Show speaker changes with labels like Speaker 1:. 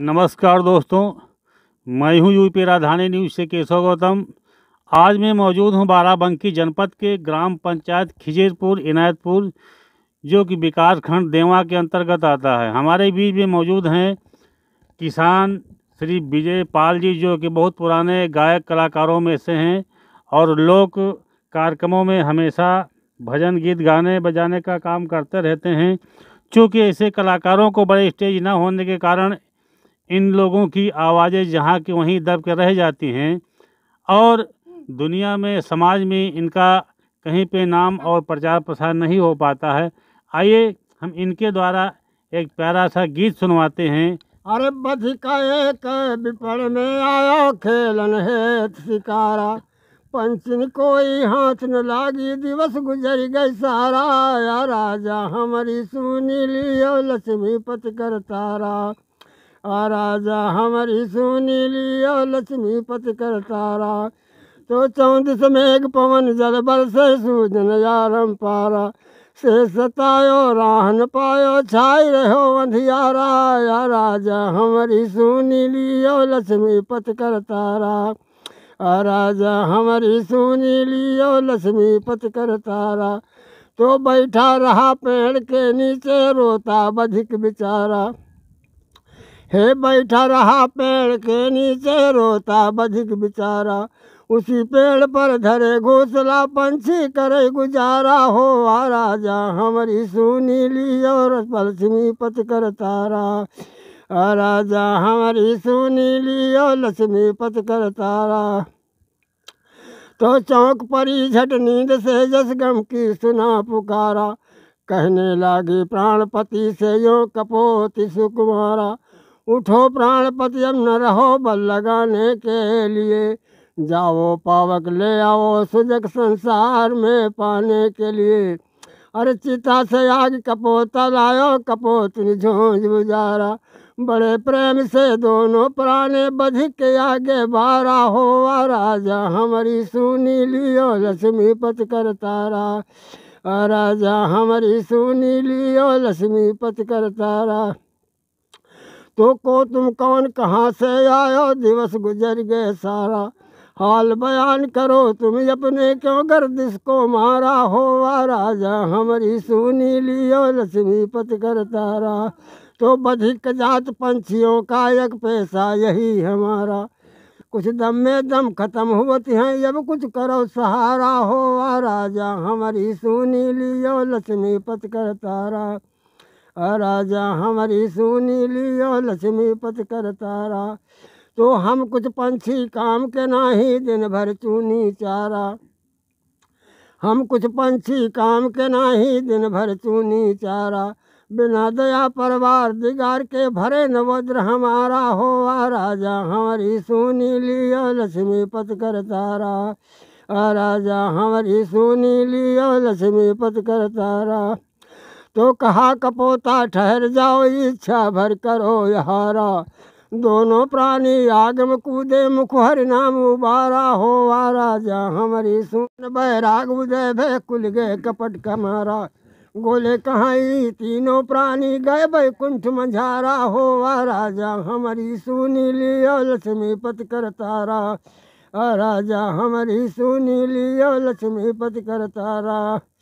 Speaker 1: नमस्कार दोस्तों मैं हूं यूपी राजधानी न्यूज से केशव गौतम आज मैं मौजूद हूं बाराबंकी जनपद के ग्राम पंचायत खिजेरपुर इनायतपुर जो कि विकास खंड देवा के अंतर्गत आता है हमारे बीच में मौजूद हैं किसान श्री विजय पाल जी जो कि बहुत पुराने गायक कलाकारों में से हैं और लोक कार्यक्रमों में हमेशा भजन गीत गाने बजाने का काम करते रहते हैं चूँकि ऐसे कलाकारों को बड़े स्टेज ना होने के कारण इन लोगों की आवाज़ें जहाँ की वहीं दब के रह जाती हैं और दुनिया में समाज में इनका कहीं पे नाम और प्रचार प्रसार नहीं हो पाता है आइए हम इनके द्वारा एक प्यारा सा गीत सुनवाते हैं
Speaker 2: अरे बध का एक विपण में आया खेलन है शिकारा पंचन कोई हाथ न लागी दिवस गुजर गई सारा या राजा हमारी सुनी लियो लक्ष्मीपति कर तारा आ राजा हमारी लियो लक्ष्मी पत कर तारा तो चौंद समेघ पवन जल बल से सूजन यारम पारा से सतायो राहन पायो छाई रहो अंधियारा या राजा हमारी सुनी लियो पत कर तारा आ राजा हमारी सुनी लियो पत कर तारा तो बैठा रहा पेड़ के नीचे रोता बधिक बेचारा हे बैठा रहा पेड़ के नीचे रोता बधिक बिचारा उसी पेड़ पर धरे घोसला पंछी करे गुजारा हो आ राजा हमारी सुनी ली और लक्ष्मी पत कर तारा आ राजा हमारी सुनी ली और लक्ष्मी पत कर तारा तो चौंक परी झट नींद से जस गम की सुना पुकारा कहने लागी प्राणपति से यो कपोति सुकुमारा उठो प्राणपति अब न रहो बल लगाने के लिए जाओ पावक ले आओ सुजग संसार में पाने के लिए अरे चिता से आग कपोता लाओ कपोत झोंझ बुझारा बड़े प्रेम से दोनों प्राणे बध के आगे बारा हो राजा हमारी सुनी लियो पत कर तारा राजा हमारी सुनी लियो पत कर तारा तो को तुम कौन कहाँ से आयो दिवस गुजर गए सारा हाल बयान करो तुम अपने क्यों गर्दिश को मारा हो वा राजा हमारी सुनी लियो पत कर तारा तो बधिक जात पंछियों का एक पैसा यही हमारा कुछ दम में दम खत्म होती हैं जब कुछ करो सहारा हो वा राजा हमारी सुनी लियो पत कर तारा राजा हमारी सुनी लियो पत कर तारा तो हम कुछ पंछी काम के नाही दिन भर चूनी चारा हम कुछ पंछी काम के नाही दिन भर चूनी चारा बिना दया परवार दिगार के भरे नवद्र हमारा हो राजा हमारी सुनी लियो लक्ष्मी पत कर तारा राजा हमारी सुनी लियो पत कर तारा तो कहा कपोता ठहर जाओ इच्छा भर करो यहारा दोनों प्राणी आगम कूदे मुख हर नाम उबारा हो वारा जा हमारी सुन बैराग उदय भय कुल गए कपट कमारा गोले कहाँ तीनों प्राणी गए वैकुंठ मझारा हो राजा हमारी सुनी लियो पत कर तारा राजा हमारी सुनी लियो पत कर तारा